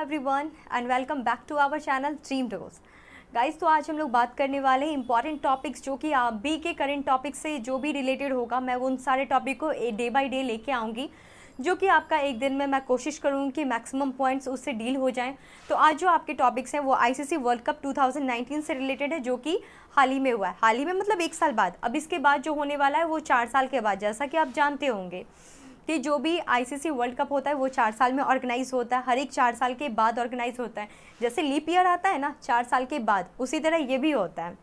everyone and welcome back to our channel Dream Dose guys तो आज हम लोग बात करने वाले हैं इंपॉर्टेंट टॉपिक्स जो कि आप बी के करंट टॉपिक्स से जो भी रिलेटेड होगा मैं उन सारे टॉपिक को डे बाय डे लेके आऊँगी जो कि आपका एक दिन में मैं कोशिश करूँ कि मैक्सिमम पॉइंट्स उससे डील हो जाएं तो आज जो आपके टॉपिक्स हैं वो सी वर्ल्ड कप नाइनटीन से रिलेटेड है जो कि हाल ही में हुआ है हाल ही में मतलब एक साल बाद अब इसके बाद जो होने वाला है वो चार साल के बाद जैसा कि आप जानते होंगे कि जो भी आईसीसी वर्ल्ड कप होता है वो चार साल में ऑर्गेनाइज होता है हर एक चार साल के बाद ऑर्गेनाइज होता है जैसे लीप ईयर आता है ना चार साल के बाद उसी तरह ये भी होता है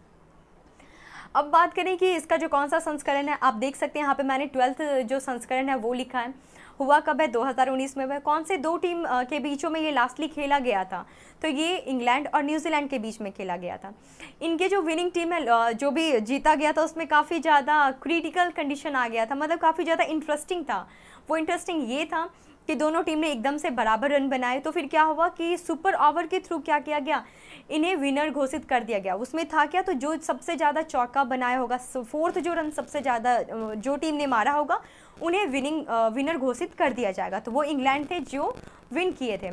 अब बात करें कि इसका जो कौन सा संस्करण है आप देख सकते हैं यहाँ पे मैंने ट्वेल्थ जो संस्करण है वो लिखा है हुआ कब है 2019 में वह कौन से दो टीम के बीचों में ये लास्टली खेला गया था तो ये इंग्लैंड और न्यूजीलैंड के बीच में खेला गया था इनके जो विनिंग टीम है जो भी जीता गया था उसमें काफ़ी ज़्यादा क्रिटिकल कंडीशन आ गया था मतलब काफ़ी ज़्यादा इंटरेस्टिंग था वो इंटरेस्टिंग ये था कि दोनों टीम ने एकदम से बराबर रन बनाए तो फिर क्या हुआ कि सुपर ओवर के थ्रू क्या किया गया इन्हें विनर घोषित कर दिया गया उसमें था क्या तो जो सबसे ज़्यादा चौका बनाया होगा फोर्थ जो रन सबसे ज़्यादा जो टीम ने मारा होगा उन्हें विनिंग विनर घोषित कर दिया जाएगा तो वो इंग्लैंड थे जो विन किए थे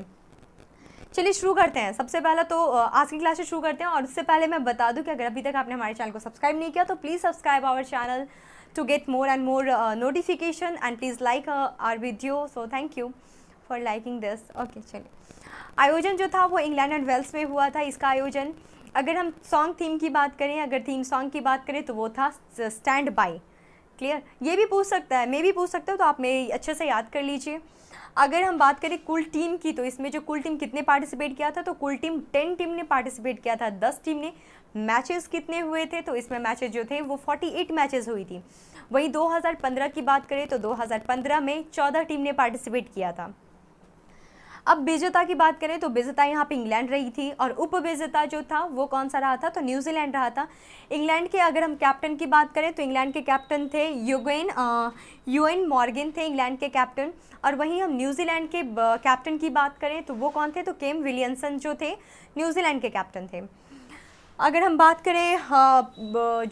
चलिए शुरू करते हैं सबसे पहले तो आज की क्लासेस शुरू करते हैं और उससे पहले मैं बता दूं कि अगर अभी तक आपने हमारे चैनल को सब्सक्राइब नहीं किया तो please subscribe our channel to get more and more notification and please like our video so thank you for liking this okay चलिए आयोजन जो था वो इंग्लैंड एंड वेल्स में हुआ था इसका आयोजन अगर हम सॉन्ग थीम की बात करें अगर थीम सॉन्ग की बात करें तो वो था स्टैंड बाई क्लियर ये भी पूछ सकता है मैं भी पूछ सकता हूँ तो आप मेरे अच्छे से याद कर लीजिए अगर हम बात करें कुल टीम की तो इसमें जो कुल टीम कितने पार्टिसिपेट किया था तो कुल टीम टेन टीम ने पार्टिसिपेट किया था दस टीम ने मैचेस कितने हुए थे तो इसमें मैचेस जो थे वो 48 मैचेस हुई थी वहीं 2015 की बात करें तो 2015 में 14 टीम ने पार्टिसिपेट किया था अब विजेता की बात करें तो विजेता यहाँ पे इंग्लैंड रही थी और उपविजेता जो था वो कौन सा रहा था तो न्यूजीलैंड रहा था इंग्लैंड के अगर हम कैप्टन की बात करें तो इंग्लैंड के कैप्टन थे यूगेन यूएन मॉर्गिन थे इंग्लैंड के कैप्टन और वहीं हम न्यूजीलैंड के कैप्टन की बात करें तो वो कौन थे तो केम विलियमसन जो थे न्यूजीलैंड के कैप्टन थे अगर हम बात करें हाँ,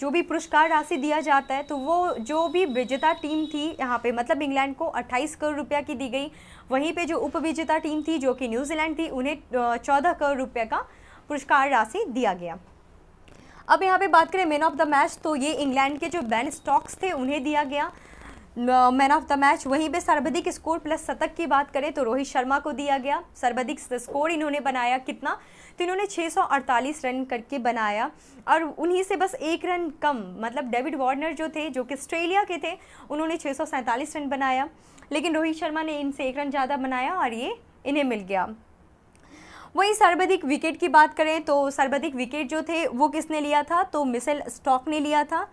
जो भी पुरस्कार राशि दिया जाता है तो वो जो भी विजेता टीम थी यहाँ पे मतलब इंग्लैंड को 28 करोड़ रुपया की दी गई वहीं पे जो उप विजेता टीम थी जो कि न्यूजीलैंड थी उन्हें 14 करोड़ रुपये का पुरस्कार राशि दिया गया अब यहाँ पे बात करें मैन ऑफ द मैच तो ये इंग्लैंड के जो बैन स्टॉक्स थे उन्हें दिया गया मैन ऑफ द मैच वहीं पे सर्वाधिक स्कोर प्लस शतक की बात करें तो रोहित शर्मा को दिया गया सर्वाधिक स्कोर इन्होंने बनाया कितना तो इन्होंने 648 रन करके बनाया और उन्हीं से बस एक रन कम मतलब डेविड वार्नर जो थे जो कि ऑस्ट्रेलिया के थे उन्होंने छः रन बनाया लेकिन रोहित शर्मा ने इनसे एक रन ज़्यादा बनाया और ये इन्हें मिल गया वहीं सर्वाधिक विकेट की बात करें तो सर्वाधिक विकेट जो थे वो किसने लिया था तो मिसेल स्टॉक ने लिया था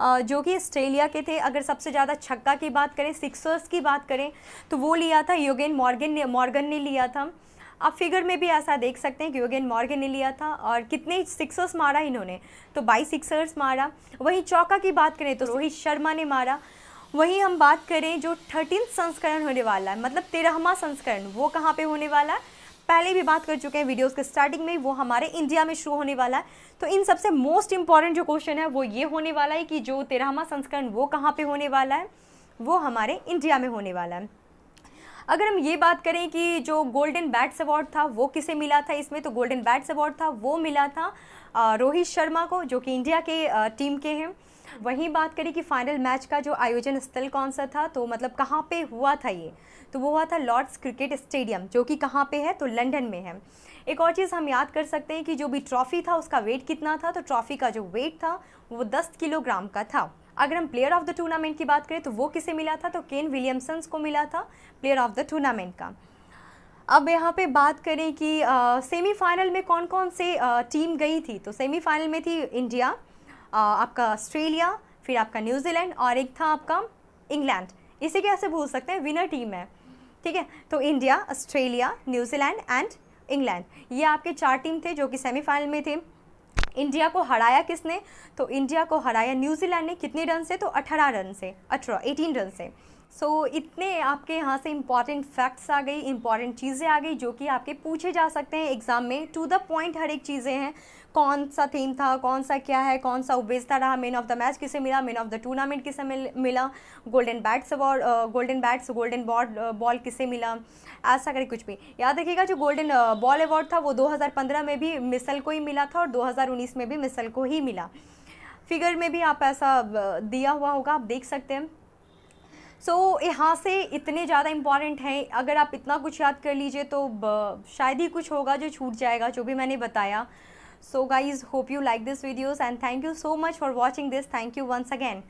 जो कि ऑस्ट्रेलिया के थे अगर सबसे ज़्यादा छक्का की बात करें सिक्सर्स की बात करें तो वो लिया था योगेन मॉर्गन ने मॉर्गन ने लिया था आप फिगर में भी ऐसा देख सकते हैं कि योगेन मॉर्गन ने लिया था और कितने सिक्सर्स मारा इन्होंने तो बाई सिक्सर्स मारा वहीं चौका की बात करें तो रोहित शर्मा ने मारा वहीं हम बात करें जो थर्टीन संस्करण होने वाला है मतलब तेरहवा संस्करण वो कहाँ पे होने वाला है पहले भी बात कर चुके हैं वीडियोस के स्टार्टिंग में वो हमारे इंडिया में शुरू होने वाला है तो इन सबसे मोस्ट इंपॉर्टेंट जो क्वेश्चन है वो ये होने वाला है कि जो तेरहवा संस्करण वो कहाँ पर होने वाला है वो हमारे इंडिया में होने वाला है अगर हम ये बात करें कि जो गोल्डन बैट्स अवार्ड था वो किसे मिला था इसमें तो गोल्डन बैट्स अवार्ड था वो मिला था रोहित शर्मा को जो कि इंडिया के टीम के हैं वहीं बात करें कि फाइनल मैच का जो आयोजन स्थल कौन सा था तो मतलब कहाँ पे हुआ था ये तो वो हुआ था लॉर्ड्स क्रिकेट स्टेडियम जो कि कहाँ पे है तो लंदन में है एक और चीज़ हम याद कर सकते हैं कि जो भी ट्रॉफ़ी था उसका वेट कितना था तो ट्रॉफ़ी का जो वेट था वो दस किलोग्राम का था अगर हम प्लेयर ऑफ द टूर्नामेंट की बात करें तो वो किसे मिला था तो केन विलियमसन्स को मिला था प्लेयर ऑफ द टूर्नामेंट का अब यहाँ पे बात करें कि सेमीफाइनल में कौन कौन से आ, टीम गई थी तो सेमीफाइनल में थी इंडिया आपका ऑस्ट्रेलिया फिर आपका न्यूजीलैंड और एक था आपका इंग्लैंड इसे कैसे भूल सकते हैं विनर टीम है ठीक है तो India Australia New Zealand and England ये आपके चार टीम थे जो कि सेमीफाइनल में थे इंडिया को हराया किसने तो इंडिया को हराया न्यूजीलैंड ने कितने रन से तो 18 रन से अठारह एटीन रन से सो so, इतने आपके यहाँ से इम्पॉर्टेंट फैक्ट्स आ गई इम्पॉर्टेंट चीज़ें आ गई जो कि आपके पूछे जा सकते हैं एग्ज़ाम में टू द पॉइंट हर एक चीज़ें हैं कौन सा थीम था कौन सा क्या है कौन सा उपवेजता रहा मैन ऑफ द मैच किसे मिला मैन ऑफ द टूर्नामेंट किसे मिला golden bats award golden bats golden बॉड बॉल किसे मिला ऐसा करके कुछ भी याद रखिएगा जो गोल्डन बॉल अवार्ड था वो 2015 में भी मिसल को ही मिला था और 2019 में भी मिसल को ही मिला फिगर में भी आप ऐसा दिया हुआ होगा आप देख सकते हैं सो so, यहाँ से इतने ज़्यादा इम्पॉर्टेंट हैं अगर आप इतना कुछ याद कर लीजिए तो शायद ही कुछ होगा जो छूट जाएगा जो भी मैंने बताया so guys hope you like this videos and thank you so much for watching this thank you once again